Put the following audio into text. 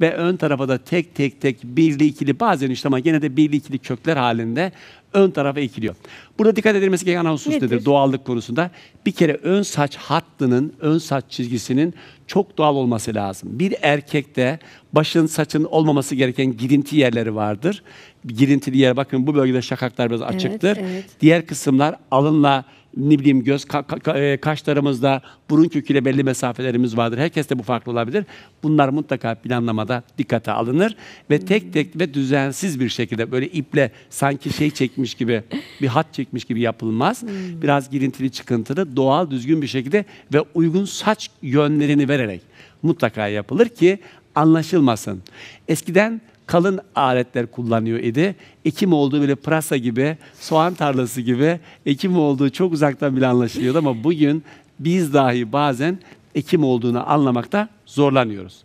ve ön tarafa da tek tek tek birli ikili bazen işte ama gene de birli ikili kökler halinde ön tarafa ekiliyor. Burada dikkat edilmesi gereken husus nedir? nedir? Doğallık konusunda bir kere ön saç hattının, ön saç çizgisinin çok doğal olması lazım. Bir erkekte başın saçın olmaması gereken girinti yerleri vardır. Girintili yer bakın bu bölgede şakaklar biraz açıktır. evet. Diğer kısımlar alınla ne bileyim göz ka- ka- e, kaşlarımızda, burun köküyle belli mesafelerimiz vardır. Herkes de bu farklı olabilir. Bunlar mutlaka planlamada dikkate alınır ve tek tek ve düzensiz bir şekilde böyle iple sanki şey çekmiş gibi, bir hat çekmiş gibi yapılmaz. Hmm. Biraz girintili çıkıntılı, doğal düzgün bir şekilde ve uygun saç yönlerini vererek mutlaka yapılır ki anlaşılmasın. Eskiden kalın aletler kullanıyor idi. Ekim olduğu böyle pırasa gibi, soğan tarlası gibi ekim olduğu çok uzaktan bile anlaşılıyordu ama bugün biz dahi bazen ekim olduğunu anlamakta zorlanıyoruz.